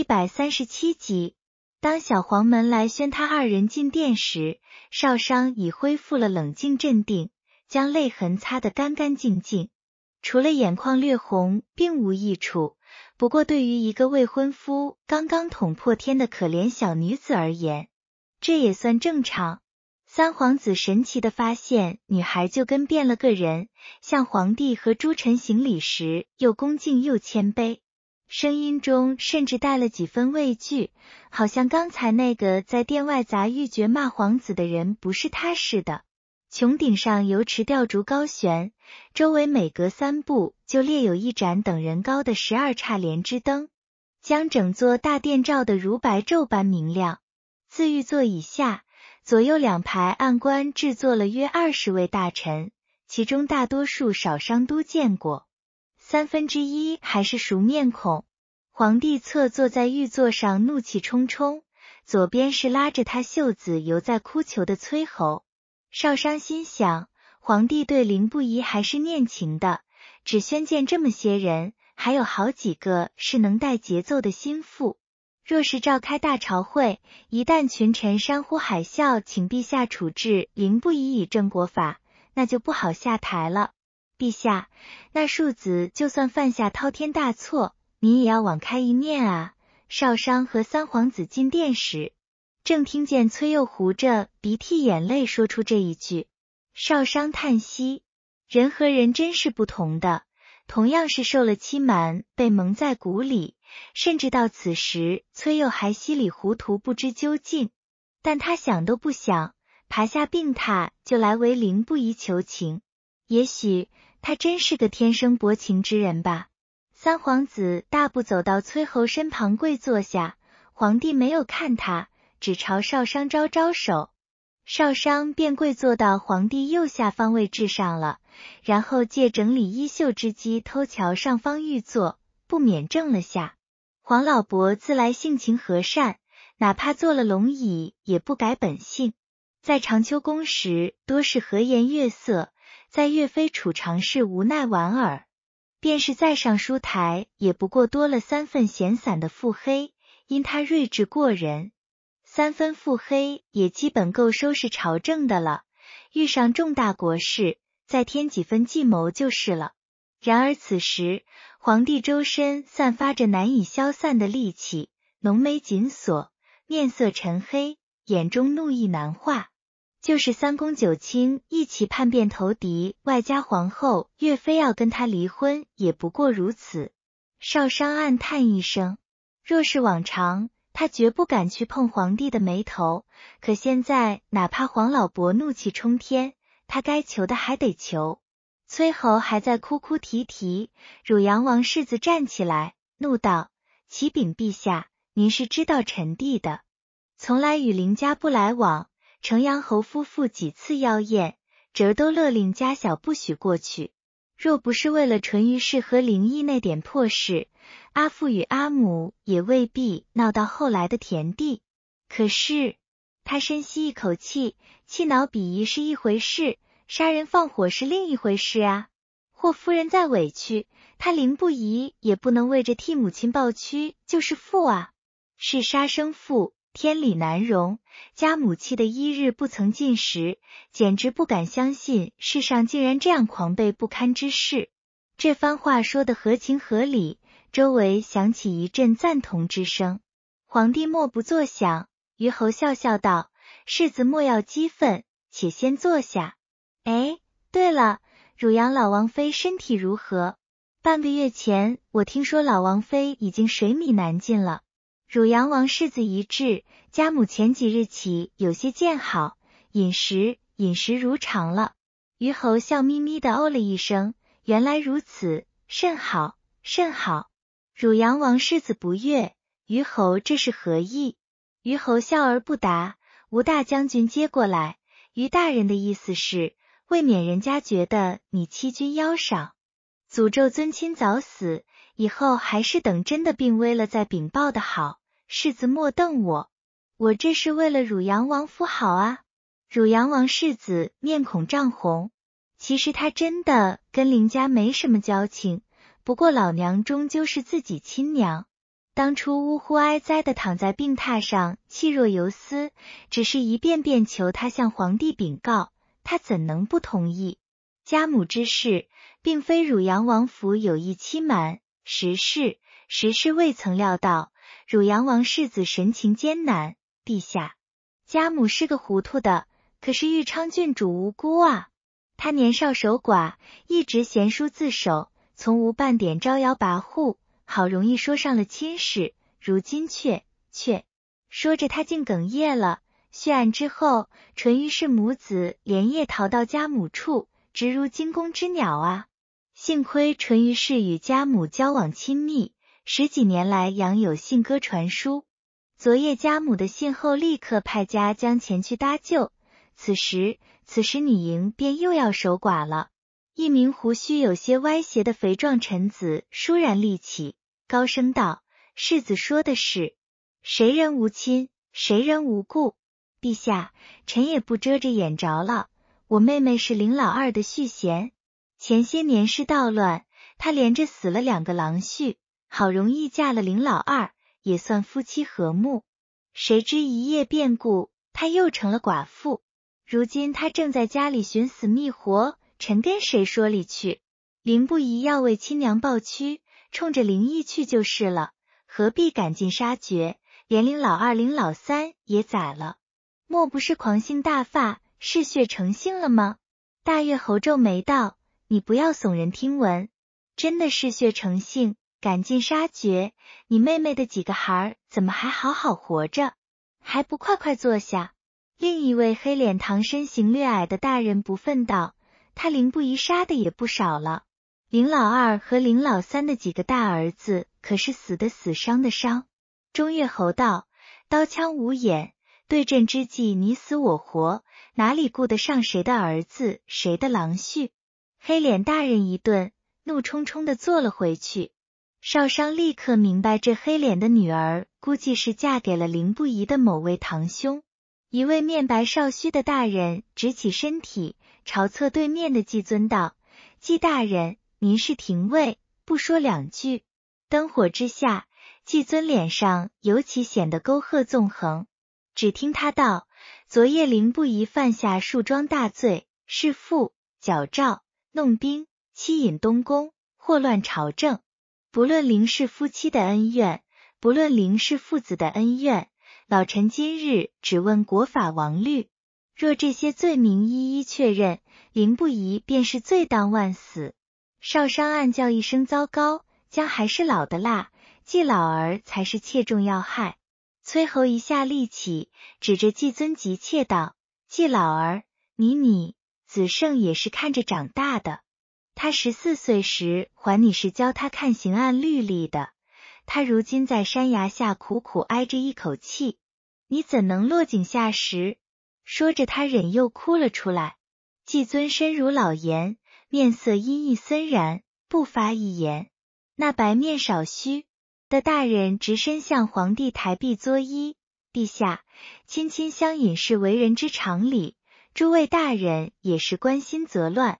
一百三十七集，当小黄门来宣他二人进殿时，少商已恢复了冷静镇定，将泪痕擦得干干净净，除了眼眶略红，并无益处。不过，对于一个未婚夫刚刚捅破天的可怜小女子而言，这也算正常。三皇子神奇的发现，女孩就跟变了个人，向皇帝和诸臣行礼时，又恭敬又谦卑。声音中甚至带了几分畏惧，好像刚才那个在殿外砸玉珏骂皇子的人不是他似的。穹顶上油池吊烛高悬，周围每隔三步就列有一盏等人高的十二叉莲枝灯，将整座大殿照的如白昼般明亮。自御座以下，左右两排暗官制作了约二十位大臣，其中大多数少商都见过，三分之一还是熟面孔。皇帝侧坐在御座上，怒气冲冲。左边是拉着他袖子犹在哭求的崔侯。少商心想，皇帝对林不疑还是念情的，只宣见这么些人，还有好几个是能带节奏的心腹。若是召开大朝会，一旦群臣山呼海啸，请陛下处置林不疑以正国法，那就不好下台了。陛下，那庶子就算犯下滔天大错。你也要网开一面啊！少商和三皇子进殿时，正听见崔佑糊着鼻涕、眼泪说出这一句。少商叹息：人和人真是不同的。同样是受了欺瞒，被蒙在鼓里，甚至到此时，崔佑还稀里糊涂不知究竟。但他想都不想，爬下病榻就来为凌不疑求情。也许他真是个天生薄情之人吧。三皇子大步走到崔侯身旁跪坐下，皇帝没有看他，只朝少商招招手，少商便跪坐到皇帝右下方位置上了。然后借整理衣袖之机偷瞧上方玉座，不免怔了下。黄老伯自来性情和善，哪怕坐了龙椅，也不改本性，在长秋宫时多是和颜悦色，在岳飞处常是无奈莞尔。便是再上书台，也不过多了三份闲散的腹黑。因他睿智过人，三分腹黑也基本够收拾朝政的了。遇上重大国事，再添几分计谋就是了。然而此时，皇帝周身散发着难以消散的戾气，浓眉紧锁，面色沉黑，眼中怒意难化。就是三公九卿一起叛变投敌，外加皇后岳飞要跟他离婚，也不过如此。少商暗叹一声，若是往常，他绝不敢去碰皇帝的眉头。可现在，哪怕黄老伯怒气冲天，他该求的还得求。崔侯还在哭哭啼啼，汝阳王世子站起来，怒道：“启禀陛下，您是知道臣弟的，从来与林家不来往。”城阳侯夫妇几次邀宴，哲都勒令家小不许过去。若不是为了淳于氏和灵毅那点破事，阿父与阿母也未必闹到后来的田地。可是他深吸一口气，气恼鄙夷是一回事，杀人放火是另一回事啊！霍夫人再委屈，他林不疑也不能为着替母亲抱屈就是父啊，是杀生父天理难容，家母气得一日不曾进食，简直不敢相信世上竟然这样狂悖不堪之事。这番话说的合情合理，周围响起一阵赞同之声。皇帝默不作响，于侯笑笑道：“世子莫要激愤，且先坐下。”哎，对了，汝阳老王妃身体如何？半个月前我听说老王妃已经水米难进了。汝阳王世子一滞，家母前几日起有些见好，饮食饮食如常了。于侯笑眯眯的哦了一声，原来如此，甚好甚好。汝阳王世子不悦，于侯这是何意？于侯笑而不答。吴大将军接过来，于大人的意思是，未免人家觉得你欺君妖赏，诅咒尊亲早死，以后还是等真的病危了再禀报的好。世子莫瞪我，我这是为了汝阳王府好啊！汝阳王世子面孔涨红，其实他真的跟林家没什么交情，不过老娘终究是自己亲娘，当初呜呼哀哉的躺在病榻上，气若游丝，只是一遍遍求他向皇帝禀告，他怎能不同意？家母之事，并非汝阳王府有意欺瞒，实是实是未曾料到。汝阳王世子神情艰难，陛下，家母是个糊涂的，可是玉昌郡主无辜啊！他年少守寡，一直贤淑自守，从无半点招摇跋扈，好容易说上了亲事，如今却却说着，他竟哽咽了。血案之后，淳于氏母子连夜逃到家母处，直如惊弓之鸟啊！幸亏淳于氏与家母交往亲密。十几年来，养有信鸽传书。昨夜家母的信后，立刻派家将前去搭救。此时，此时女营便又要守寡了。一名胡须有些歪斜的肥壮臣子倏然立起，高声道：“世子说的是，谁人无亲，谁人无故？陛下，臣也不遮着眼着了。我妹妹是林老二的续弦，前些年是盗乱，他连着死了两个郎婿。”好容易嫁了林老二，也算夫妻和睦。谁知一夜变故，她又成了寡妇。如今她正在家里寻死觅活，臣跟谁说理去？林不疑要为亲娘抱屈，冲着林毅去就是了，何必赶尽杀绝，连林老二、林老三也宰了？莫不是狂性大发，嗜血成性了吗？大月侯皱眉道：“你不要耸人听闻，真的嗜血成性。”赶尽杀绝，你妹妹的几个孩儿怎么还好好活着？还不快快坐下！另一位黑脸、膛、身形略矮的大人不忿道：“他林不疑杀的也不少了，林老二和林老三的几个大儿子可是死的死，伤的伤。”中岳侯道：“刀枪无眼，对阵之际你死我活，哪里顾得上谁的儿子，谁的狼婿？”黑脸大人一顿，怒冲冲的坐了回去。少商立刻明白，这黑脸的女儿估计是嫁给了林不疑的某位堂兄。一位面白少须的大人直起身体，朝侧对面的季尊道：“季大人，您是廷尉，不说两句？”灯火之下，季尊脸上尤其显得沟壑纵横。只听他道：“昨夜林不疑犯下数桩大罪，弑父、矫诏、弄兵、欺引东宫，祸乱朝政。”不论林氏夫妻的恩怨，不论林氏父子的恩怨，老臣今日只问国法王律。若这些罪名一一确认，林不疑便是罪当万死。少商暗叫一声糟糕，姜还是老的辣，季老儿才是切中要害。崔侯一下立起，指着季尊急切道：“季老儿，你你子胜也是看着长大的。”他十四岁时，还你是教他看刑案律例的。他如今在山崖下苦苦挨着一口气，你怎能落井下石？说着，他忍又哭了出来。季尊身如老颜，面色阴郁森然，不发一言。那白面少须的大人直身向皇帝抬臂作揖：“陛下，亲亲相隐是为人之常理，诸位大人也是关心则乱。”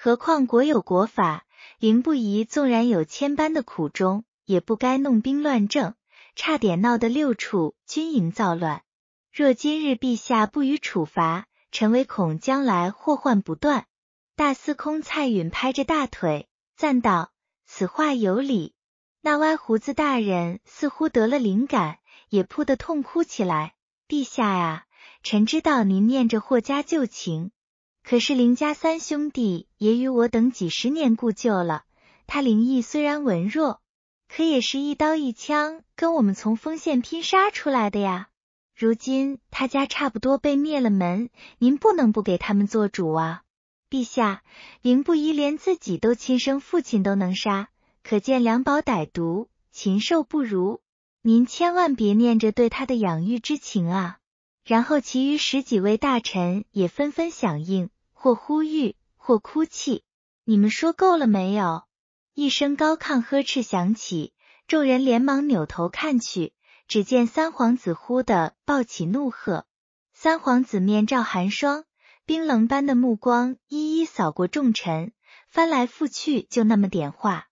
何况国有国法，林不疑纵然有千般的苦衷，也不该弄兵乱政，差点闹得六处军营造乱。若今日陛下不予处罚，臣唯恐将来祸患不断。大司空蔡允拍着大腿赞道：“此话有理。”那歪胡子大人似乎得了灵感，也扑得痛哭起来：“陛下呀，臣知道您念着霍家旧情。”可是林家三兄弟也与我等几十年故旧了。他灵异虽然文弱，可也是一刀一枪跟我们从锋线拼杀出来的呀。如今他家差不多被灭了门，您不能不给他们做主啊，陛下！林不疑连自己都亲生父亲都能杀，可见两宝歹毒，禽兽不如。您千万别念着对他的养育之情啊！然后，其余十几位大臣也纷纷响应。或呼吁，或哭泣，你们说够了没有？一声高亢呵斥响起，众人连忙扭头看去，只见三皇子忽的抱起怒喝。三皇子面罩寒霜，冰冷般的目光一一扫过众臣，翻来覆去就那么点话，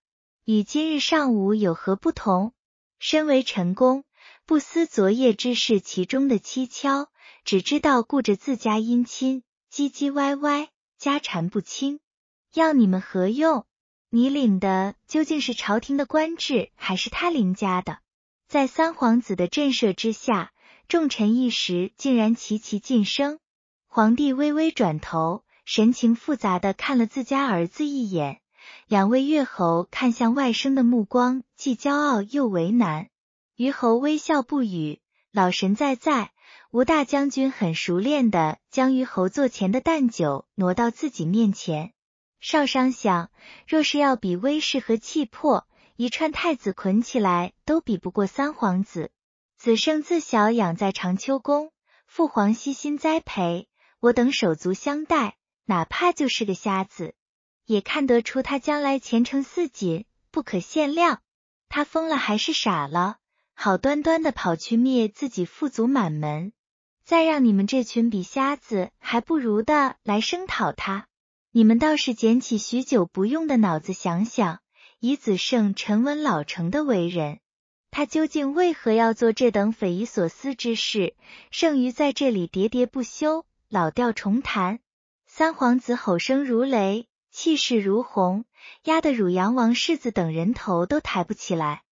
与今日上午有何不同？身为臣工，不思昨夜之事其中的蹊跷，只知道顾着自家姻亲。唧唧歪歪，家缠不清，要你们何用？你领的究竟是朝廷的官职，还是他林家的？在三皇子的震慑之下，众臣一时竟然齐齐晋升。皇帝微微转头，神情复杂的看了自家儿子一眼。两位越侯看向外甥的目光，既骄傲又为难。虞侯微笑不语，老神在在。吴大将军很熟练的将于侯座前的淡酒挪到自己面前。少商想，若是要比威势和气魄，一串太子捆起来都比不过三皇子。子胜自小养在长秋宫，父皇悉心栽培，我等手足相待，哪怕就是个瞎子，也看得出他将来前程似锦，不可限量。他疯了还是傻了？好端端的跑去灭自己父族满门？再让你们这群比瞎子还不如的来声讨他，你们倒是捡起许久不用的脑子想想。以子胜沉稳老成的为人，他究竟为何要做这等匪夷所思之事？剩余在这里喋喋不休，老调重弹。三皇子吼声如雷，气势如虹，压得汝阳王世子等人头都抬不起来。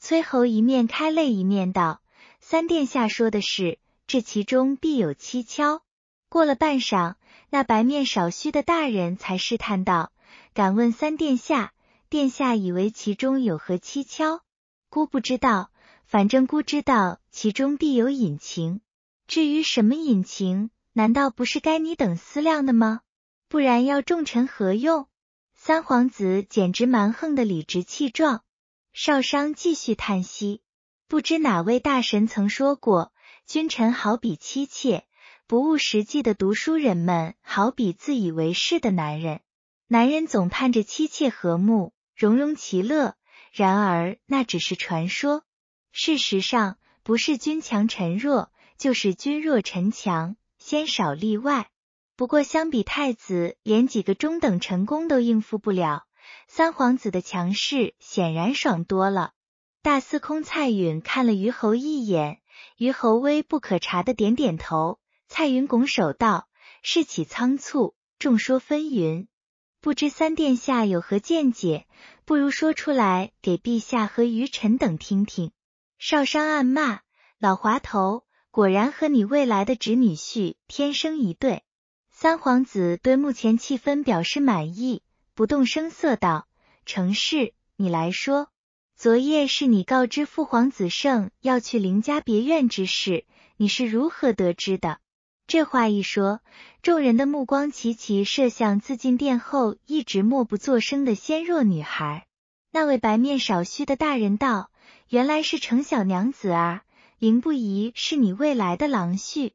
崔侯一面开泪一面道：“三殿下说的是。”这其中必有蹊跷。过了半晌，那白面少须的大人才试探道：“敢问三殿下，殿下以为其中有何蹊跷？孤不知道，反正孤知道其中必有隐情。至于什么隐情，难道不是该你等思量的吗？不然要众臣何用？”三皇子简直蛮横的理直气壮。少商继续叹息，不知哪位大神曾说过。君臣好比妻妾，不务实际的读书人们好比自以为是的男人。男人总盼着妻妾和睦，融融其乐，然而那只是传说。事实上，不是君强臣弱，就是君弱臣强，鲜少例外。不过相比太子，连几个中等臣工都应付不了，三皇子的强势显然爽多了。大司空蔡允看了于侯一眼。于侯微不可察的点点头，蔡云拱手道：“事起仓促，众说纷纭，不知三殿下有何见解？不如说出来给陛下和于臣等听听。”少商暗骂：“老滑头，果然和你未来的侄女婿天生一对。”三皇子对目前气氛表示满意，不动声色道：“成事，你来说。”昨夜是你告知父皇子圣要去林家别院之事，你是如何得知的？这话一说，众人的目光齐齐射向自进殿后一直默不作声的纤弱女孩。那位白面少须的大人道：“原来是程小娘子啊，林不疑是你未来的郎婿，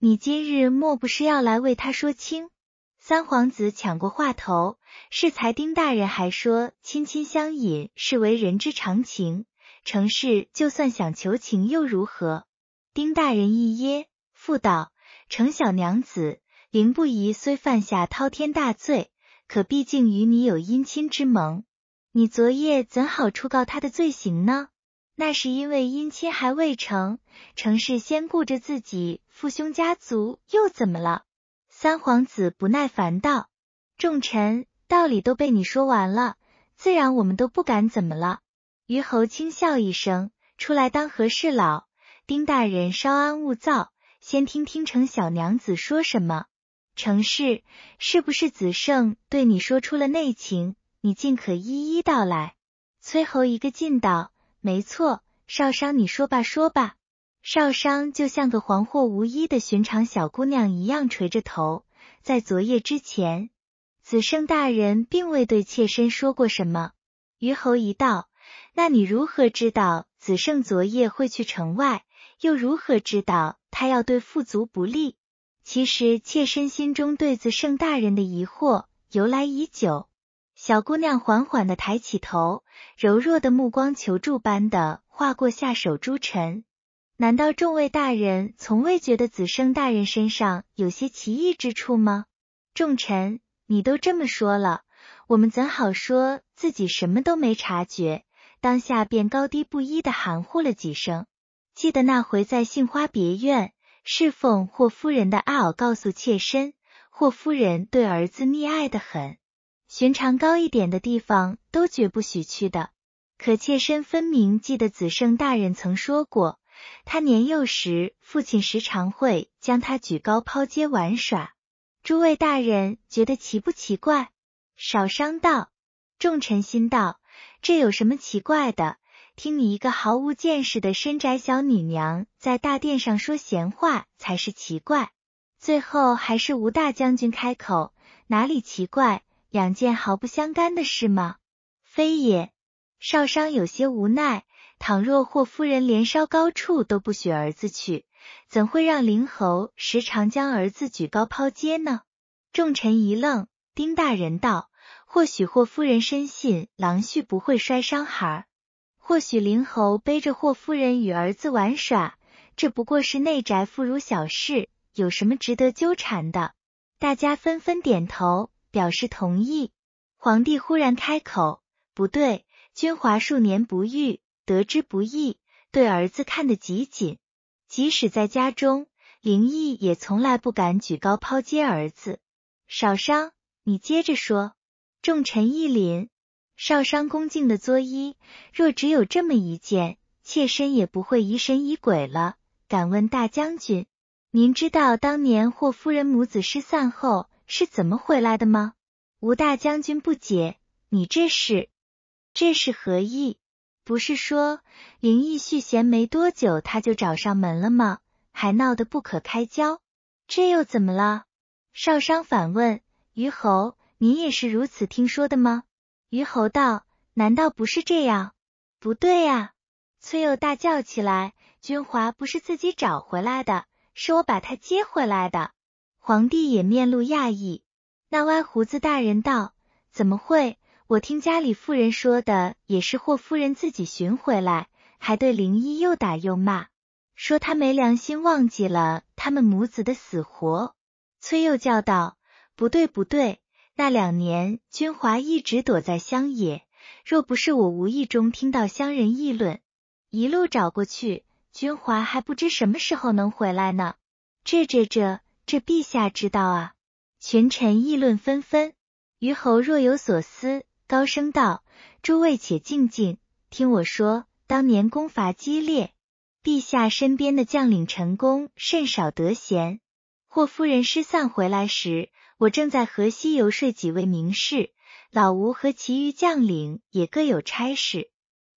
你今日莫不是要来为他说清？”三皇子抢过话头，适才丁大人还说：“亲亲相隐是为人之常情，程氏就算想求情又如何？”丁大人一噎，复道：“程小娘子，林不疑虽犯下滔天大罪，可毕竟与你有姻亲之盟，你昨夜怎好出告他的罪行呢？那是因为姻亲还未成，程氏先顾着自己父兄家族，又怎么了？”三皇子不耐烦道：“众臣道理都被你说完了，自然我们都不敢怎么了。”虞侯轻笑一声，出来当和事佬。丁大人稍安勿躁，先听听程小娘子说什么。程氏，是不是子圣对你说出了内情？你尽可一一道来。崔侯一个劲道：“没错，少商，你说吧，说吧。”少商就像个惶惑无依的寻常小姑娘一样垂着头，在昨夜之前，子胜大人并未对妾身说过什么。虞侯一到，那你如何知道子胜昨夜会去城外？又如何知道他要对富族不利？其实妾身心中对子胜大人的疑惑由来已久。小姑娘缓缓的抬起头，柔弱的目光求助般的划过下手朱尘。难道众位大人从未觉得子圣大人身上有些奇异之处吗？众臣，你都这么说了，我们怎好说自己什么都没察觉？当下便高低不一的含糊了几声。记得那回在杏花别院侍奉霍夫人的阿傲告诉妾身，霍夫人对儿子溺爱的很，寻常高一点的地方都绝不许去的。可妾身分明记得子圣大人曾说过。他年幼时，父亲时常会将他举高抛接玩耍。诸位大人觉得奇不奇怪？少商道，众臣心道，这有什么奇怪的？听你一个毫无见识的深宅小女娘在大殿上说闲话才是奇怪。最后还是吴大将军开口，哪里奇怪？两件毫不相干的事吗？非也。少商有些无奈。倘若霍夫人连稍高处都不许儿子去，怎会让灵侯时常将儿子举高抛接呢？众臣一愣，丁大人道：“或许霍夫人深信郎婿不会摔伤孩，或许灵侯背着霍夫人与儿子玩耍，这不过是内宅妇孺小事，有什么值得纠缠的？”大家纷纷点头表示同意。皇帝忽然开口：“不对，君华数年不遇。”得之不易，对儿子看得极紧。即使在家中，林毅也从来不敢举高抛接儿子。少商，你接着说。众臣一凛，少商恭敬的作揖。若只有这么一件，妾身也不会疑神疑鬼了。敢问大将军，您知道当年霍夫人母子失散后是怎么回来的吗？吴大将军不解，你这是，这是何意？不是说灵异续弦没多久，他就找上门了吗？还闹得不可开交，这又怎么了？少商反问虞侯：“你也是如此听说的吗？”虞侯道：“难道不是这样？不对呀！”崔又大叫起来：“君华不是自己找回来的，是我把他接回来的。”皇帝也面露讶异。那歪胡子大人道：“怎么会？”我听家里妇人说的也是霍夫人自己寻回来，还对灵医又打又骂，说他没良心，忘记了他们母子的死活。崔又叫道：“不对不对，那两年君华一直躲在乡野，若不是我无意中听到乡人议论，一路找过去，君华还不知什么时候能回来呢。”这这这这，陛下知道啊？群臣议论纷纷，虞侯若有所思。高声道：“诸位且静静听我说，当年攻伐激烈，陛下身边的将领陈功甚少得闲。霍夫人失散回来时，我正在河西游说几位名士，老吴和其余将领也各有差事。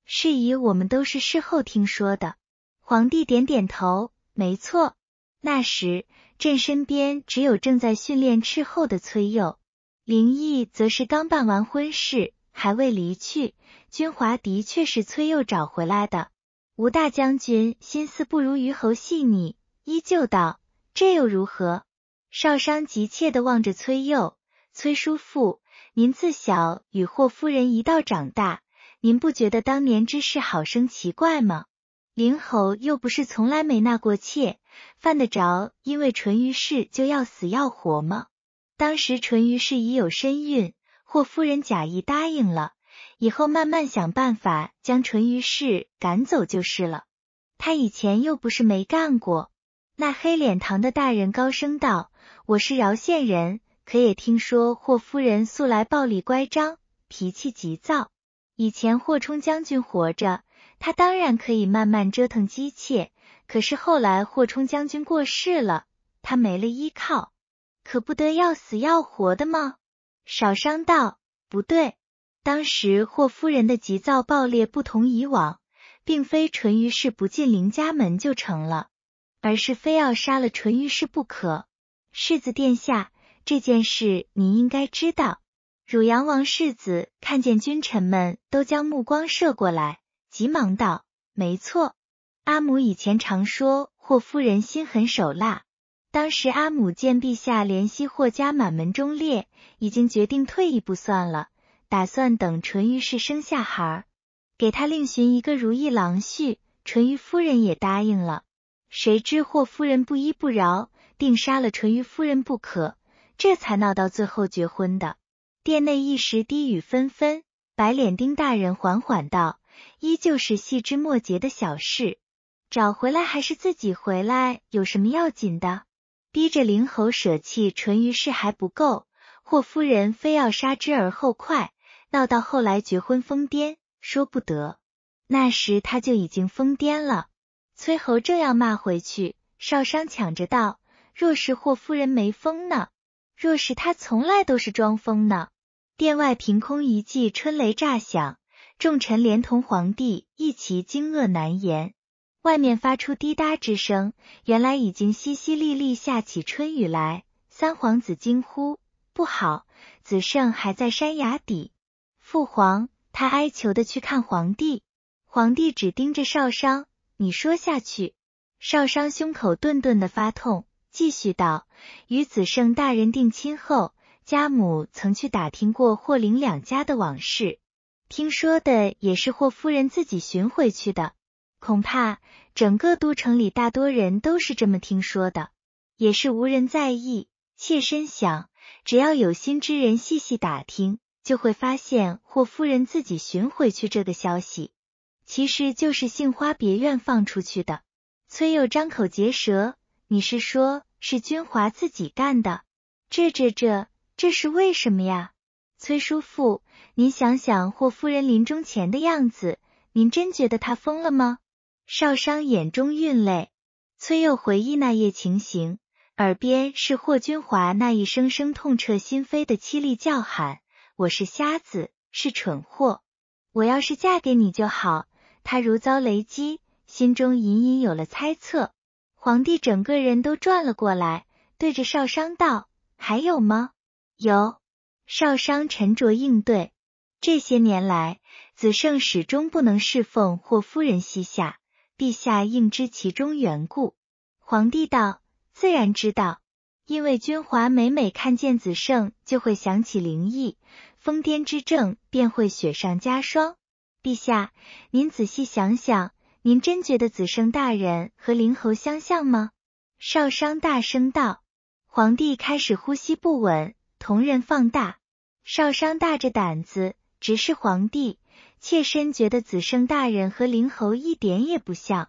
事宜我们都是事后听说的。”皇帝点点头，没错，那时朕身边只有正在训练斥候的崔佑。林毅则是刚办完婚事，还未离去。君华的确是崔佑找回来的。吴大将军心思不如虞侯细腻，依旧道：“这又如何？”少商急切的望着崔佑，崔叔父，您自小与霍夫人一道长大，您不觉得当年之事好生奇怪吗？林侯又不是从来没纳过妾，犯得着因为淳于氏就要死要活吗？当时淳于氏已有身孕，霍夫人假意答应了，以后慢慢想办法将淳于氏赶走就是了。他以前又不是没干过。那黑脸堂的大人高声道：“我是饶县人，可也听说霍夫人素来暴力乖张，脾气急躁。以前霍冲将军活着，他当然可以慢慢折腾姬妾，可是后来霍冲将军过世了，他没了依靠。”可不得要死要活的吗？少商道：“不对。当时霍夫人的急躁暴烈不同以往，并非淳于氏不进林家门就成了，而是非要杀了淳于氏不可。世子殿下，这件事你应该知道。汝阳王世子看见君臣们都将目光射过来，急忙道：“没错，阿母以前常说霍夫人心狠手辣。”当时阿母见陛下怜惜霍家满门忠烈，已经决定退一步算了，打算等淳于氏生下孩儿，给他另寻一个如意郎婿。淳于夫人也答应了，谁知霍夫人不依不饶，定杀了淳于夫人不可，这才闹到最后绝婚的。殿内一时低语纷纷，白脸丁大人缓缓道：“依旧是细枝末节的小事，找回来还是自己回来，有什么要紧的？”逼着灵侯舍弃淳于氏还不够，霍夫人非要杀之而后快，闹到后来绝婚疯癫，说不得，那时他就已经疯癫了。崔侯正要骂回去，少商抢着道：“若是霍夫人没疯呢？若是他从来都是装疯呢？”殿外凭空一记春雷炸响，众臣连同皇帝一起惊愕难言。外面发出滴答之声，原来已经淅淅沥沥下起春雨来。三皇子惊呼：“不好！”子圣还在山崖底，父皇，他哀求的去看皇帝。皇帝只盯着少商，你说下去。少商胸口顿顿的发痛，继续道：“与子圣大人定亲后，家母曾去打听过霍林两家的往事，听说的也是霍夫人自己寻回去的。”恐怕整个都城里大多人都是这么听说的，也是无人在意。妾身想，只要有心之人细细打听，就会发现霍夫人自己寻回去这个消息，其实就是杏花别院放出去的。崔佑张口结舌：“你是说，是君华自己干的？这、这、这、这是为什么呀？”崔叔父，您想想霍夫人临终前的样子，您真觉得她疯了吗？少商眼中蕴泪，崔佑回忆那夜情形，耳边是霍君华那一声声痛彻心扉的凄厉叫喊：“我是瞎子，是蠢货，我要是嫁给你就好。”他如遭雷击，心中隐隐有了猜测。皇帝整个人都转了过来，对着少商道：“还有吗？”有。少商沉着应对，这些年来，子盛始终不能侍奉霍夫人膝下。陛下应知其中缘故。皇帝道：“自然知道，因为君华每每看见子胜，就会想起灵异，疯癫之症便会雪上加霜。陛下，您仔细想想，您真觉得子胜大人和灵猴相像吗？”少商大声道。皇帝开始呼吸不稳，瞳仁放大。少商大着胆子直视皇帝。妾身觉得子圣大人和灵侯一点也不像，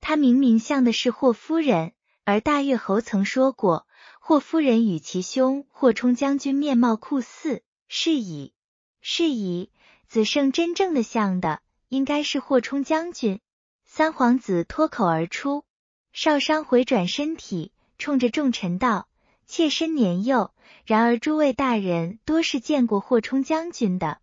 他明明像的是霍夫人。而大月侯曾说过，霍夫人与其兄霍冲将军面貌酷似，是以，是以子圣真正的像的应该是霍冲将军。三皇子脱口而出，少商回转身体，冲着众臣道：“妾身年幼，然而诸位大人多是见过霍冲将军的。”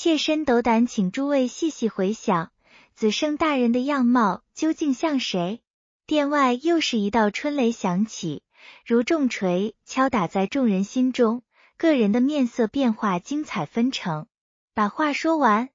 妾身斗胆，请诸位细细回想子圣大人的样貌究竟像谁？殿外又是一道春雷响起，如重锤敲打在众人心中，个人的面色变化精彩纷呈。把话说完，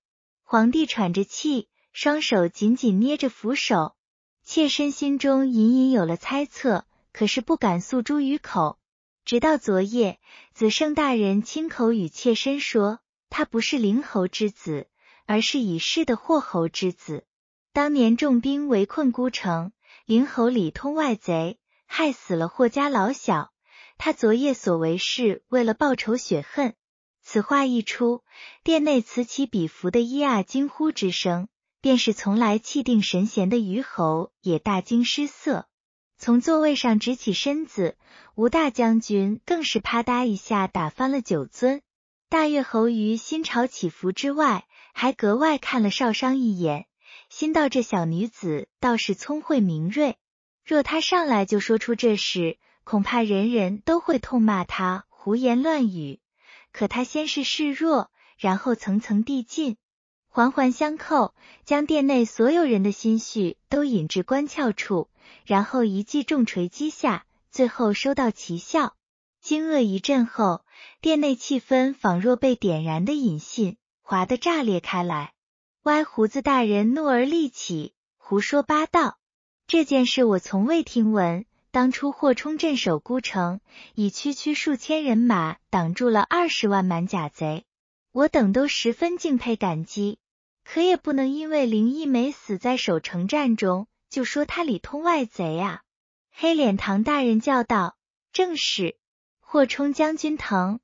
皇帝喘着气，双手紧紧捏着扶手，妾身心中隐隐有了猜测，可是不敢诉诸于口。直到昨夜，子圣大人亲口与妾身说。他不是灵侯之子，而是已逝的霍侯之子。当年重兵围困孤城，灵侯里通外贼，害死了霍家老小。他昨夜所为，是为了报仇雪恨。此话一出，殿内此起彼伏的咿呀惊呼之声，便是从来气定神闲的虞侯也大惊失色，从座位上直起身子。吴大将军更是啪嗒一下打翻了酒樽。大月侯于心潮起伏之外，还格外看了少商一眼，心道这小女子倒是聪慧明锐。若她上来就说出这事，恐怕人人都会痛骂她胡言乱语。可她先是示弱，然后层层递进，环环相扣，将殿内所有人的心绪都引至关窍处，然后一记重锤击下，最后收到奇效。惊愕一阵后，殿内气氛仿若被点燃的引信，划得炸裂开来。歪胡子大人怒而立起：“胡说八道！这件事我从未听闻。当初霍冲镇守孤城，以区区数千人马挡住了二十万满甲贼，我等都十分敬佩感激。可也不能因为林毅没死在守城战中，就说他里通外贼啊！”黑脸堂大人叫道：“正是。”霍冲将军疼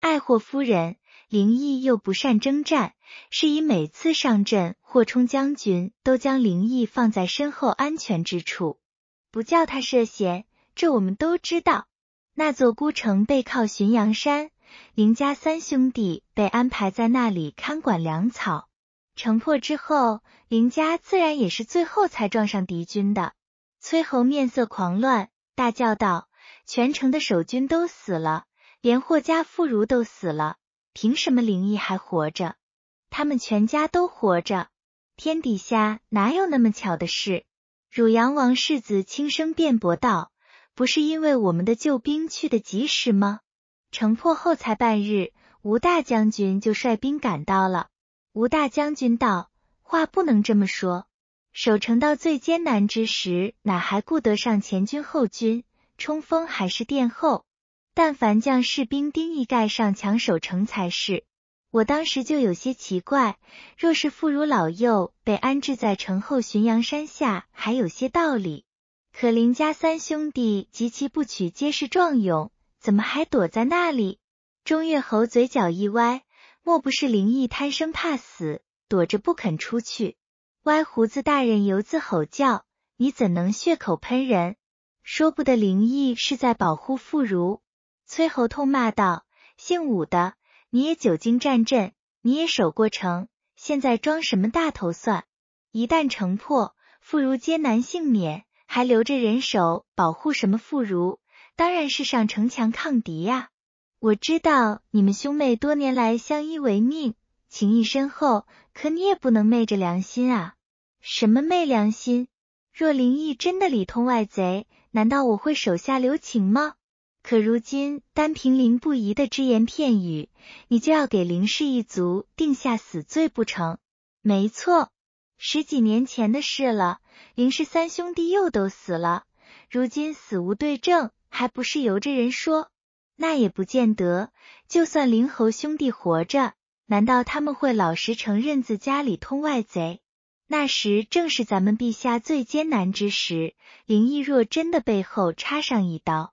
爱霍夫人，灵毅又不善征战，是以每次上阵，霍冲将军都将灵毅放在身后安全之处，不叫他涉险。这我们都知道。那座孤城背靠浔阳山，林家三兄弟被安排在那里看管粮草。城破之后，林家自然也是最后才撞上敌军的。崔侯面色狂乱，大叫道。全城的守军都死了，连霍家妇孺都死了，凭什么灵毅还活着？他们全家都活着，天底下哪有那么巧的事？汝阳王世子轻声辩驳道：“不是因为我们的救兵去的及时吗？城破后才半日，吴大将军就率兵赶到了。”吴大将军道：“话不能这么说，守城到最艰难之时，哪还顾得上前军后军？”冲锋还是殿后？但凡将士兵丁一盖上抢守城才是。我当时就有些奇怪，若是妇孺老幼被安置在城后巡阳山下，还有些道理。可林家三兄弟及其部曲皆是壮勇，怎么还躲在那里？中岳侯嘴角一歪，莫不是林毅贪生怕死，躲着不肯出去？歪胡子大人犹自吼叫：“你怎能血口喷人？”说不得，灵异是在保护妇孺。崔侯痛骂道：“姓武的，你也久经战阵，你也守过城，现在装什么大头蒜？一旦城破，妇孺皆难幸免，还留着人手保护什么妇孺？当然是上城墙抗敌呀！我知道你们兄妹多年来相依为命，情谊深厚，可你也不能昧着良心啊！什么昧良心？若灵异真的里通外贼。”难道我会手下留情吗？可如今单凭林不疑的只言片语，你就要给林氏一族定下死罪不成？没错，十几年前的事了，林氏三兄弟又都死了，如今死无对证，还不是由着人说？那也不见得，就算林侯兄弟活着，难道他们会老实承认自家里通外贼？那时正是咱们陛下最艰难之时，林毅若真的背后插上一刀，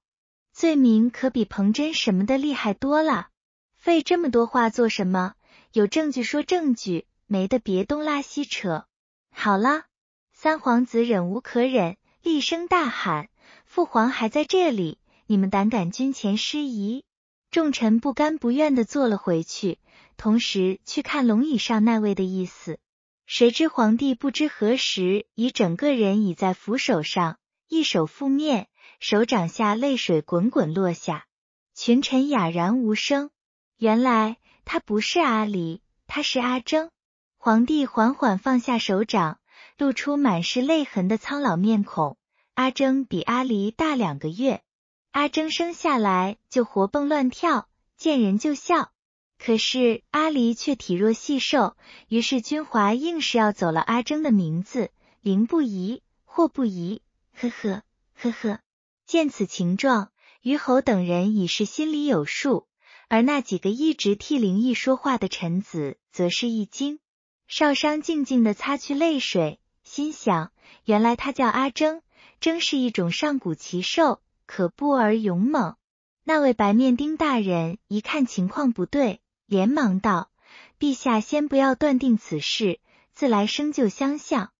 罪名可比彭真什么的厉害多了。费这么多话做什么？有证据说证据，没的别东拉西扯。好了，三皇子忍无可忍，厉声大喊：“父皇还在这里，你们胆敢军前失仪！”众臣不甘不愿的坐了回去，同时去看龙椅上那位的意思。谁知皇帝不知何时已整个人倚在扶手上，一手覆面，手掌下泪水滚滚落下。群臣哑然无声。原来他不是阿离，他是阿征。皇帝缓缓放下手掌，露出满是泪痕的苍老面孔。阿征比阿离大两个月，阿征生下来就活蹦乱跳，见人就笑。可是阿离却体弱细瘦，于是君华硬是要走了阿征的名字，灵不疑，祸不疑，呵呵呵呵。见此情状，于侯等人已是心里有数，而那几个一直替灵毅说话的臣子则是一惊。少商静静的擦去泪水，心想：原来他叫阿征，征是一种上古奇兽，可怖而勇猛。那位白面丁大人一看情况不对。连忙道：“陛下，先不要断定此事，自来生就相像，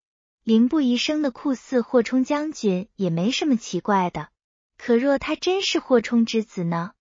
凌不疑生的酷似霍冲将军，也没什么奇怪的。可若他真是霍冲之子呢？”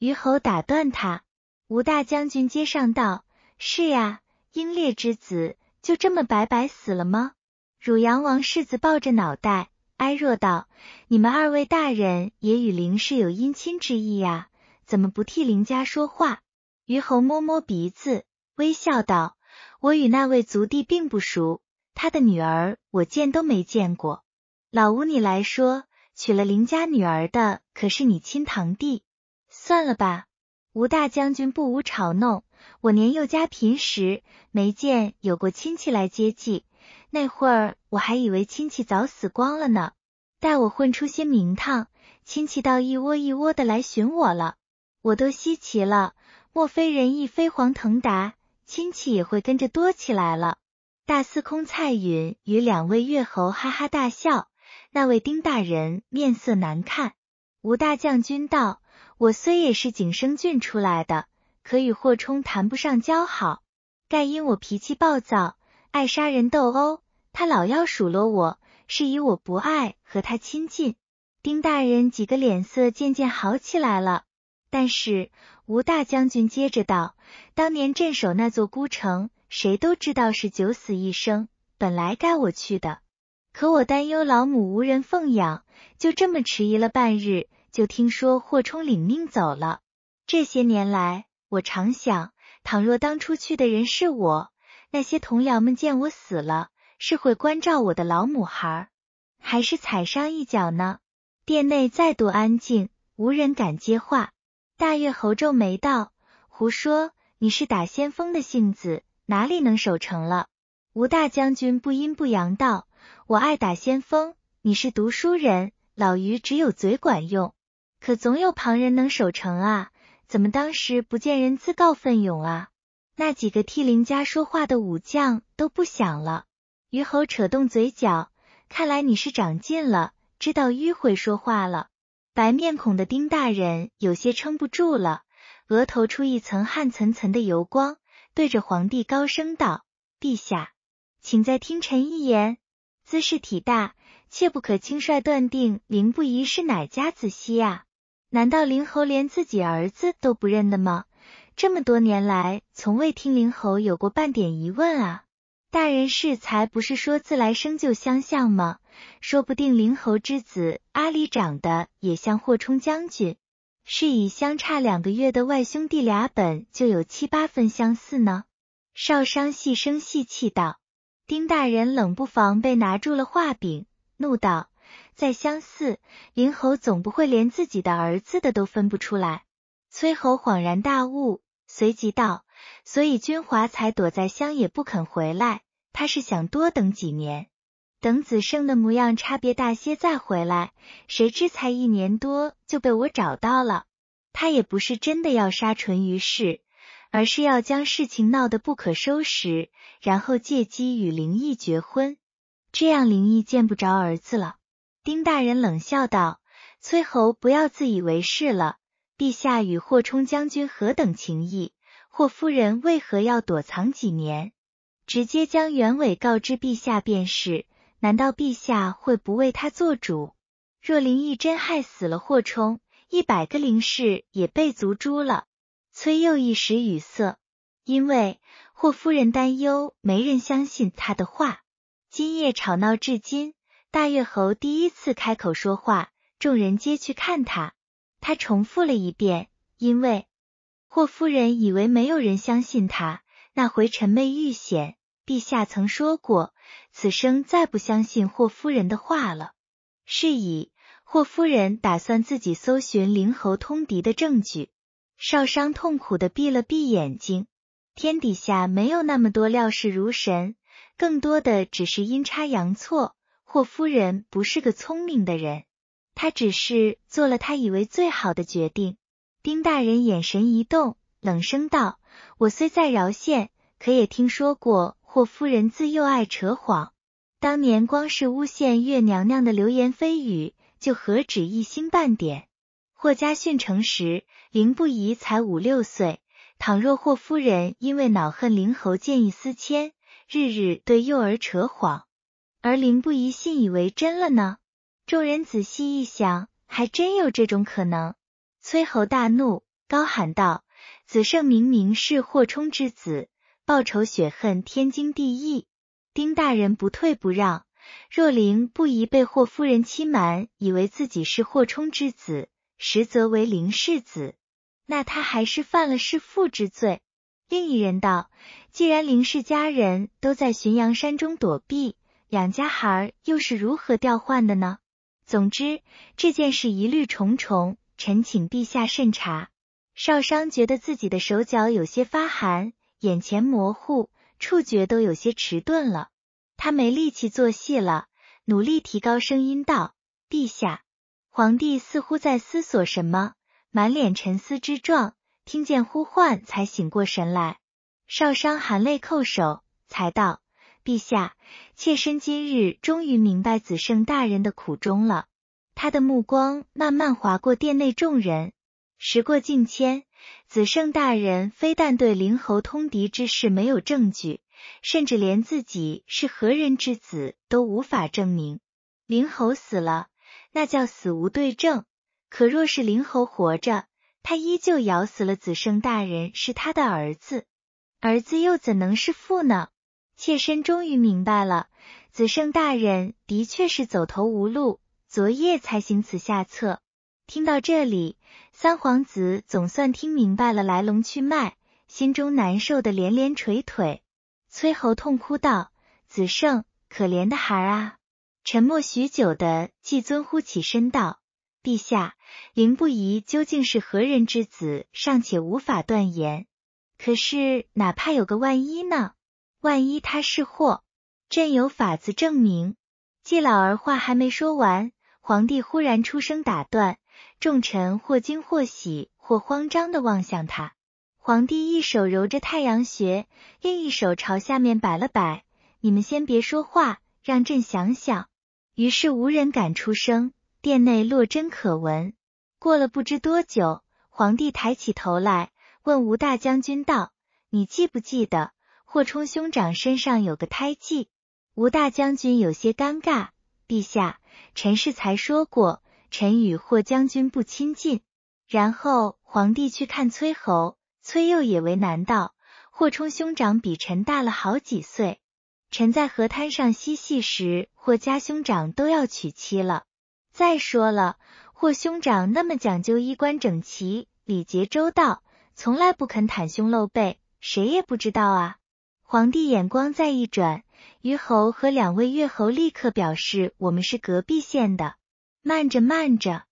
于侯打断他，吴大将军接上道：“是呀，英烈之子就这么白白死了吗？”汝阳王世子抱着脑袋哀若道：“你们二位大人也与林氏有姻亲之意呀，怎么不替林家说话？”于侯摸摸鼻子，微笑道：“我与那位族弟并不熟，他的女儿我见都没见过。老吴，你来说，娶了林家女儿的可是你亲堂弟？算了吧，吴大将军不无嘲弄。我年幼家贫时，没见有过亲戚来接济，那会儿我还以为亲戚早死光了呢。待我混出些名堂，亲戚倒一窝一窝的来寻我了，我都稀奇了。”莫非人一飞黄腾达，亲戚也会跟着多起来了？大司空蔡允与两位越侯哈哈大笑。那位丁大人面色难看。吴大将军道：“我虽也是景生郡出来的，可与霍冲谈不上交好。盖因我脾气暴躁，爱杀人斗殴，他老要数落我，是以我不爱和他亲近。”丁大人几个脸色渐渐好起来了。但是吴大将军接着道：“当年镇守那座孤城，谁都知道是九死一生。本来该我去的，可我担忧老母无人奉养，就这么迟疑了半日。就听说霍冲领命走了。这些年来，我常想，倘若当初去的人是我，那些同僚们见我死了，是会关照我的老母孩，还是踩上一脚呢？”殿内再度安静，无人敢接话。大月侯皱眉道：“胡说！你是打先锋的性子，哪里能守城了？”吴大将军不阴不阳道：“我爱打先锋，你是读书人，老于只有嘴管用，可总有旁人能守城啊！怎么当时不见人自告奋勇啊？”那几个替林家说话的武将都不响了。于侯扯动嘴角，看来你是长进了，知道迂回说话了。白面孔的丁大人有些撑不住了，额头出一层汗，涔涔的油光，对着皇帝高声道：“陛下，请再听臣一言。兹事体大，切不可轻率断定林不疑是哪家子息呀？难道林侯连自己儿子都不认得吗？这么多年来，从未听林侯有过半点疑问啊！大人适才不是说自来生就相像吗？”说不定灵侯之子阿里长得也像霍冲将军，是以相差两个月的外兄弟俩本就有七八分相似呢。少商细声细气道：“丁大人冷不防被拿住了画柄，怒道：‘再相似，灵侯总不会连自己的儿子的都分不出来。’”崔侯恍然大悟，随即道：“所以君华才躲在乡野不肯回来，他是想多等几年。”等子胜的模样差别大些再回来，谁知才一年多就被我找到了。他也不是真的要杀淳于氏，而是要将事情闹得不可收拾，然后借机与林毅结婚，这样林毅见不着儿子了。丁大人冷笑道：“崔侯，不要自以为是了。陛下与霍冲将军何等情谊，霍夫人为何要躲藏几年？直接将原委告知陛下便是。”难道陛下会不为他做主？若林毅真害死了霍冲，一百个林氏也被族诛了。崔佑一时语塞，因为霍夫人担忧没人相信他的话。今夜吵闹至今，大月侯第一次开口说话，众人皆去看他。他重复了一遍，因为霍夫人以为没有人相信他，那回臣妹遇险。陛下曾说过，此生再不相信霍夫人的话了。是以霍夫人打算自己搜寻灵猴通敌的证据。少商痛苦的闭了闭眼睛，天底下没有那么多料事如神，更多的只是阴差阳错。霍夫人不是个聪明的人，他只是做了他以为最好的决定。丁大人眼神一动，冷声道：“我虽在饶县，可也听说过。”霍夫人自幼爱扯谎，当年光是诬陷月娘娘的流言蜚语，就何止一星半点。霍家训成时，林不疑才五六岁。倘若霍夫人因为恼恨灵侯，见异思迁，日日对幼儿扯谎，而林不疑信以为真了呢？众人仔细一想，还真有这种可能。崔侯大怒，高喊道：“子胜明明是霍冲之子。”报仇雪恨，天经地义。丁大人不退不让，若灵不宜被霍夫人欺瞒，以为自己是霍冲之子，实则为林氏子，那他还是犯了弑父之罪。另一人道：“既然林氏家人都在浔阳山中躲避，两家孩儿又是如何调换的呢？总之，这件事疑虑重重，臣请陛下慎查。”少商觉得自己的手脚有些发寒。眼前模糊，触觉都有些迟钝了。他没力气做戏了，努力提高声音道：“陛下，皇帝似乎在思索什么，满脸沉思之状。听见呼唤才醒过神来。少商含泪叩首，才道：‘陛下，妾身今日终于明白子圣大人的苦衷了。’他的目光慢慢划过殿内众人。”时过境迁，子圣大人非但对灵侯通敌之事没有证据，甚至连自己是何人之子都无法证明。灵侯死了，那叫死无对证；可若是灵侯活着，他依旧咬死了子圣大人是他的儿子，儿子又怎能是父呢？妾身终于明白了，子圣大人的确是走投无路，昨夜才行此下策。听到这里，三皇子总算听明白了来龙去脉，心中难受的连连捶腿。崔侯痛哭道：“子圣，可怜的孩儿啊！”沉默许久的季尊忽起身道：“陛下，林不疑究竟是何人之子，尚且无法断言。可是，哪怕有个万一呢？万一他是祸，朕有法子证明。”季老儿话还没说完，皇帝忽然出声打断。众臣或惊或喜或慌张地望向他，皇帝一手揉着太阳穴，另一手朝下面摆了摆：“你们先别说话，让朕想想。”于是无人敢出声，殿内落针可闻。过了不知多久，皇帝抬起头来，问吴大将军道：“你记不记得霍冲兄长身上有个胎记？”吴大将军有些尴尬：“陛下，臣是才说过。”臣与霍将军不亲近，然后皇帝去看崔侯，崔佑也为难道，霍冲兄长比臣大了好几岁，臣在河滩上嬉戏时，霍家兄长都要娶妻了。再说了，霍兄长那么讲究衣冠整齐，礼节周到，从来不肯袒胸露背，谁也不知道啊。皇帝眼光再一转，虞侯和两位越侯立刻表示，我们是隔壁县的。慢着，慢着！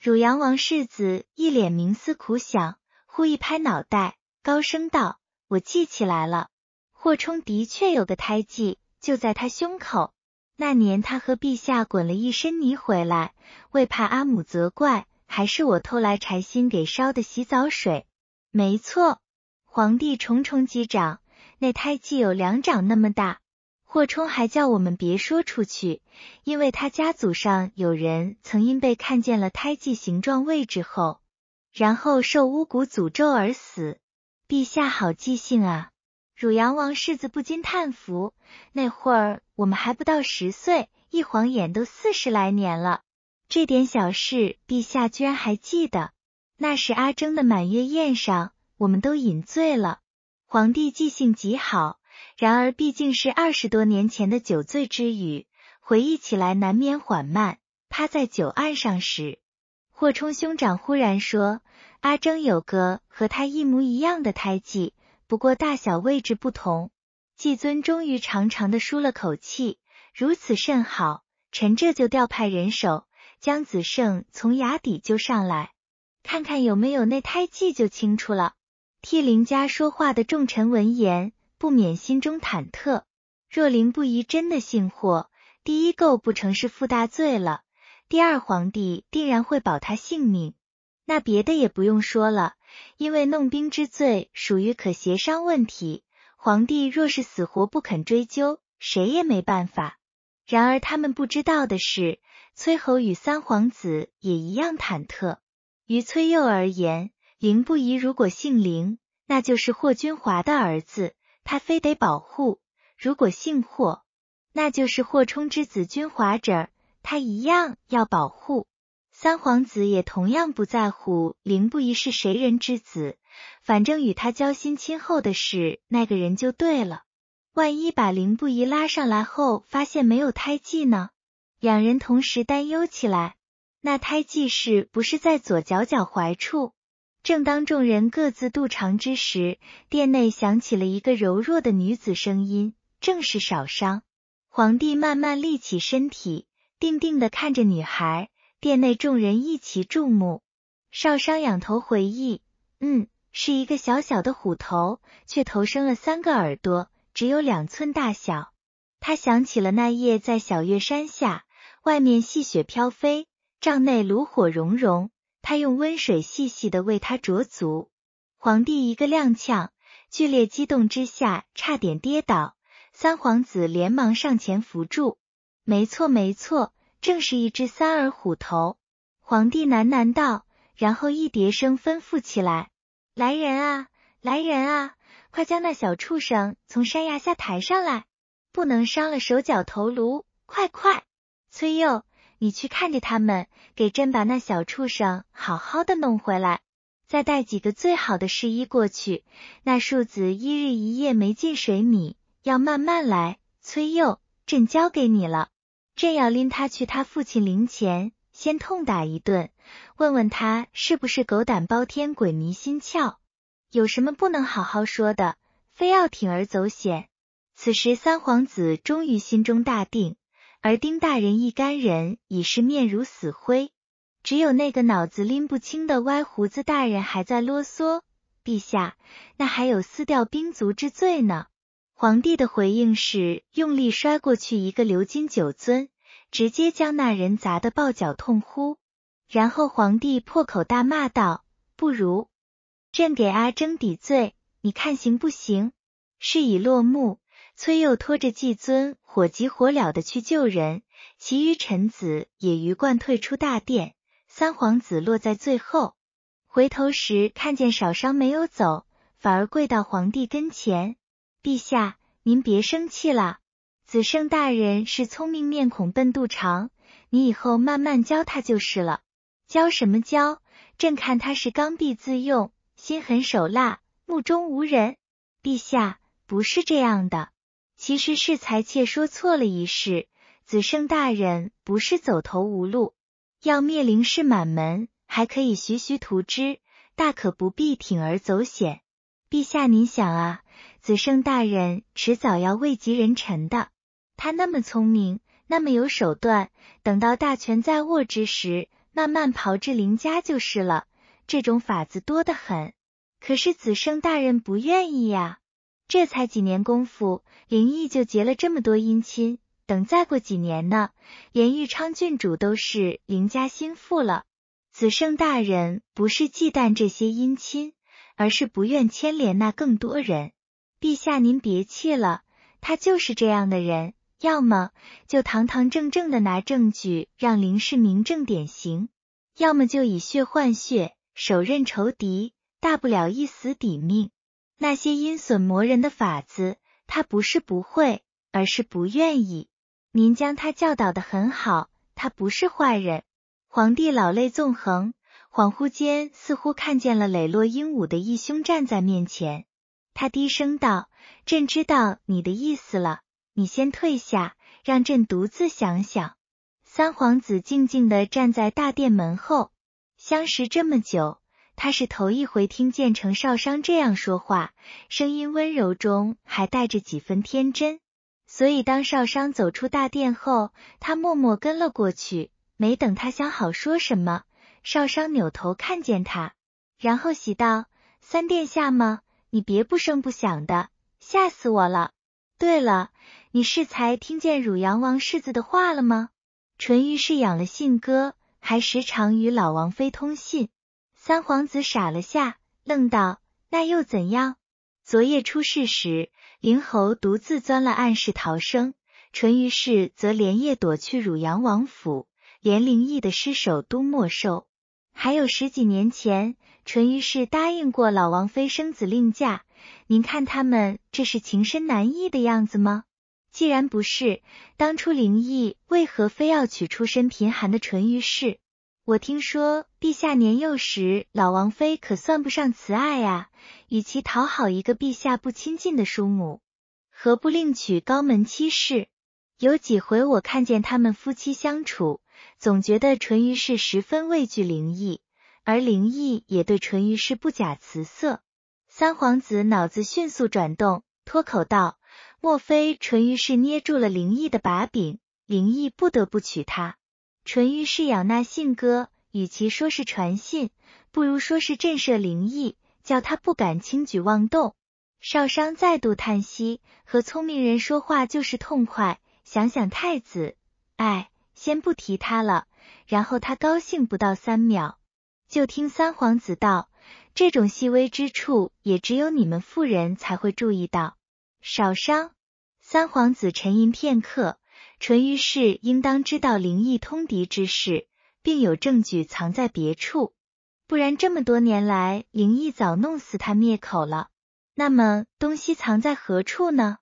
汝阳王世子一脸冥思苦想，忽一拍脑袋，高声道：“我记起来了，霍冲的确有个胎记，就在他胸口。那年他和陛下滚了一身泥回来，为怕阿母责怪，还是我偷来柴薪给烧的洗澡水。没错，皇帝重重击掌，那胎记有两掌那么大。”霍冲还叫我们别说出去，因为他家族上有人曾因被看见了胎记形状位置后，然后受巫蛊诅咒而死。陛下好记性啊！汝阳王世子不禁叹服。那会儿我们还不到十岁，一晃眼都四十来年了，这点小事陛下居然还记得。那是阿征的满月宴上，我们都饮醉了。皇帝记性极好。然而毕竟是二十多年前的酒醉之语，回忆起来难免缓慢。趴在酒案上时，霍冲兄长忽然说：“阿征有个和他一模一样的胎记，不过大小位置不同。”季尊终于长长的舒了口气，如此甚好，臣这就调派人手将子胜从崖底救上来，看看有没有那胎记就清楚了。替林家说话的众臣闻言。不免心中忐忑。若林不疑真的姓霍，第一够不成是负大罪了；第二，皇帝定然会保他性命。那别的也不用说了，因为弄兵之罪属于可协商问题，皇帝若是死活不肯追究，谁也没办法。然而他们不知道的是，崔侯与三皇子也一样忐忑。于崔佑而言，林不疑如果姓林，那就是霍君华的儿子。他非得保护，如果姓霍，那就是霍冲之子君华者，他一样要保护。三皇子也同样不在乎凌不疑是谁人之子，反正与他交心亲厚的是那个人就对了。万一把凌不疑拉上来后，发现没有胎记呢？两人同时担忧起来，那胎记是不是在左脚脚踝处？正当众人各自度长之时，殿内响起了一个柔弱的女子声音，正是少商。皇帝慢慢立起身体，定定的看着女孩，殿内众人一齐注目。少商仰头回忆，嗯，是一个小小的虎头，却头生了三个耳朵，只有两寸大小。他想起了那夜在小月山下，外面细雪飘飞，帐内炉火融融。他用温水细细的为他濯足，皇帝一个踉跄，剧烈激动之下差点跌倒，三皇子连忙上前扶住。没错，没错，正是一只三耳虎头。皇帝喃喃道，然后一叠声吩咐起来：“来人啊，来人啊，快将那小畜生从山崖下抬上来，不能伤了手脚头颅，快快，崔佑。”你去看着他们，给朕把那小畜生好好的弄回来，再带几个最好的侍医过去。那庶子一日一夜没进水米，要慢慢来。崔佑，朕交给你了。朕要拎他去他父亲灵前，先痛打一顿，问问他是不是狗胆包天、鬼迷心窍，有什么不能好好说的，非要铤而走险。此时，三皇子终于心中大定。而丁大人一干人已是面如死灰，只有那个脑子拎不清的歪胡子大人还在啰嗦：“陛下，那还有撕掉兵卒之罪呢？”皇帝的回应是用力摔过去一个鎏金酒樽，直接将那人砸得抱脚痛呼。然后皇帝破口大骂道：“不如，朕给阿征抵罪，你看行不行？”事已落幕。崔佑拖着季尊，火急火燎的去救人，其余臣子也鱼贯退出大殿。三皇子落在最后，回头时看见少商没有走，反而跪到皇帝跟前：“陛下，您别生气啦，子圣大人是聪明面孔，笨肚肠，你以后慢慢教他就是了。教什么教？朕看他是刚愎自用，心狠手辣，目中无人。陛下不是这样的。”其实是才妾说错了一事，子圣大人不是走投无路，要灭林氏满门，还可以徐徐图之，大可不必铤而走险。陛下，您想啊，子圣大人迟早要位极人臣的，他那么聪明，那么有手段，等到大权在握之时，慢慢炮制林家就是了。这种法子多得很，可是子圣大人不愿意呀。这才几年功夫，林毅就结了这么多姻亲。等再过几年呢，连玉昌郡主都是林家心腹了。子圣大人不是忌惮这些姻亲，而是不愿牵连那更多人。陛下，您别气了，他就是这样的人。要么就堂堂正正的拿证据让林氏明正典刑，要么就以血换血，手刃仇敌，大不了一死抵命。那些阴损磨人的法子，他不是不会，而是不愿意。您将他教导的很好，他不是坏人。皇帝老泪纵横，恍惚间似乎看见了磊落英武的义兄站在面前。他低声道：“朕知道你的意思了，你先退下，让朕独自想想。”三皇子静静地站在大殿门后，相识这么久。他是头一回听见程少商这样说话，声音温柔中还带着几分天真。所以当少商走出大殿后，他默默跟了过去。没等他想好说什么，少商扭头看见他，然后喜道：“三殿下吗？你别不声不响的，吓死我了。对了，你是才听见汝阳王世子的话了吗？淳于氏养了信鸽，还时常与老王妃通信。”三皇子傻了下，愣道：“那又怎样？昨夜出事时，灵侯独自钻了暗室逃生，淳于氏则连夜躲去汝阳王府，连灵异的尸首都没收。还有十几年前，淳于氏答应过老王妃生子令嫁，您看他们这是情深难抑的样子吗？既然不是，当初灵毅为何非要娶出身贫寒的淳于氏？”我听说陛下年幼时，老王妃可算不上慈爱啊。与其讨好一个陛下不亲近的叔母，何不另娶高门妻室？有几回我看见他们夫妻相处，总觉得淳于氏十分畏惧灵异，而灵异也对淳于氏不假辞色。三皇子脑子迅速转动，脱口道：“莫非淳于氏捏住了灵异的把柄，灵异不得不娶她？”淳于是养那信鸽，与其说是传信，不如说是震慑灵异，叫他不敢轻举妄动。少商再度叹息，和聪明人说话就是痛快。想想太子，哎，先不提他了。然后他高兴不到三秒，就听三皇子道：“这种细微之处，也只有你们妇人才会注意到。”少商，三皇子沉吟片刻。淳于氏应当知道灵异通敌之事，并有证据藏在别处，不然这么多年来，灵异早弄死他灭口了。那么东西藏在何处呢？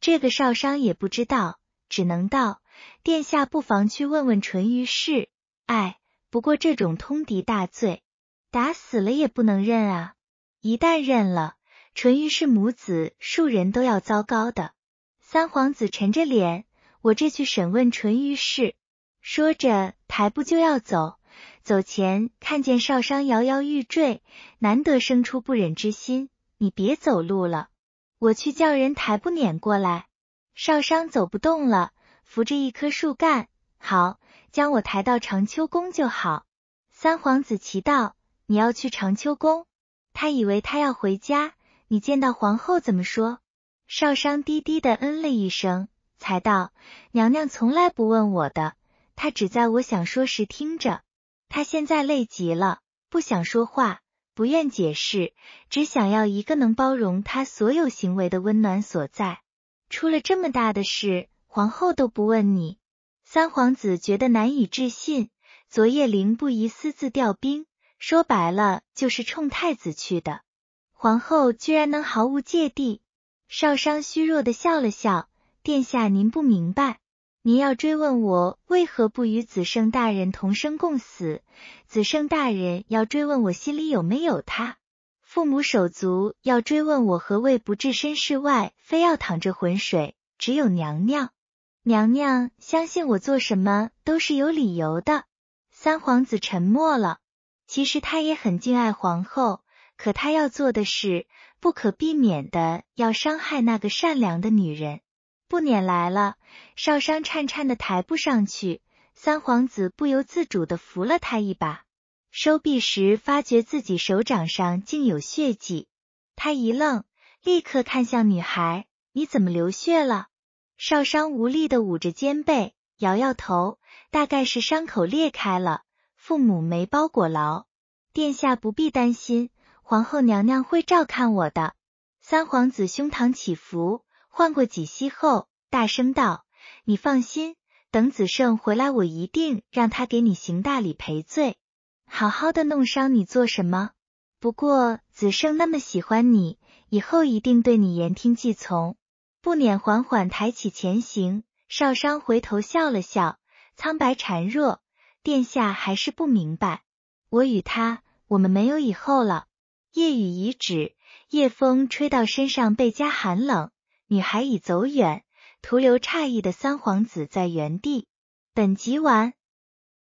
这个少商也不知道，只能道殿下不妨去问问淳于氏。哎，不过这种通敌大罪，打死了也不能认啊！一旦认了，淳于氏母子数人都要糟糕的。三皇子沉着脸。我这去审问淳于氏，说着抬步就要走，走前看见少商摇摇欲坠，难得生出不忍之心。你别走路了，我去叫人抬步撵过来。少商走不动了，扶着一棵树干。好，将我抬到长秋宫就好。三皇子奇道：“你要去长秋宫？”他以为他要回家。你见到皇后怎么说？少商低低的嗯了一声。才道，娘娘从来不问我的，她只在我想说时听着。她现在累极了，不想说话，不愿解释，只想要一个能包容她所有行为的温暖所在。出了这么大的事，皇后都不问你。三皇子觉得难以置信。昨夜凌不疑私自调兵，说白了就是冲太子去的。皇后居然能毫无芥蒂。少商虚弱的笑了笑。殿下，您不明白。您要追问我为何不与子圣大人同生共死？子圣大人要追问我心里有没有他？父母手足要追问我何为不置身事外，非要淌这浑水？只有娘娘，娘娘相信我做什么都是有理由的。三皇子沉默了。其实他也很敬爱皇后，可他要做的事不可避免的要伤害那个善良的女人。不撵来了，少商颤颤的抬步上去，三皇子不由自主的扶了他一把，收臂时发觉自己手掌上竟有血迹，他一愣，立刻看向女孩：“你怎么流血了？”少商无力的捂着肩背，摇摇头，大概是伤口裂开了，父母没包裹牢。殿下不必担心，皇后娘娘会照看我的。三皇子胸膛起伏。换过几息后，大声道：“你放心，等子圣回来，我一定让他给你行大礼赔罪。好好的弄伤你做什么？不过子圣那么喜欢你，以后一定对你言听计从。”不撵缓缓抬起前行，少商回头笑了笑，苍白孱弱。殿下还是不明白，我与他，我们没有以后了。夜雨已止，夜风吹到身上倍加寒冷。女孩已走远，徒留诧异的三皇子在原地。本集完。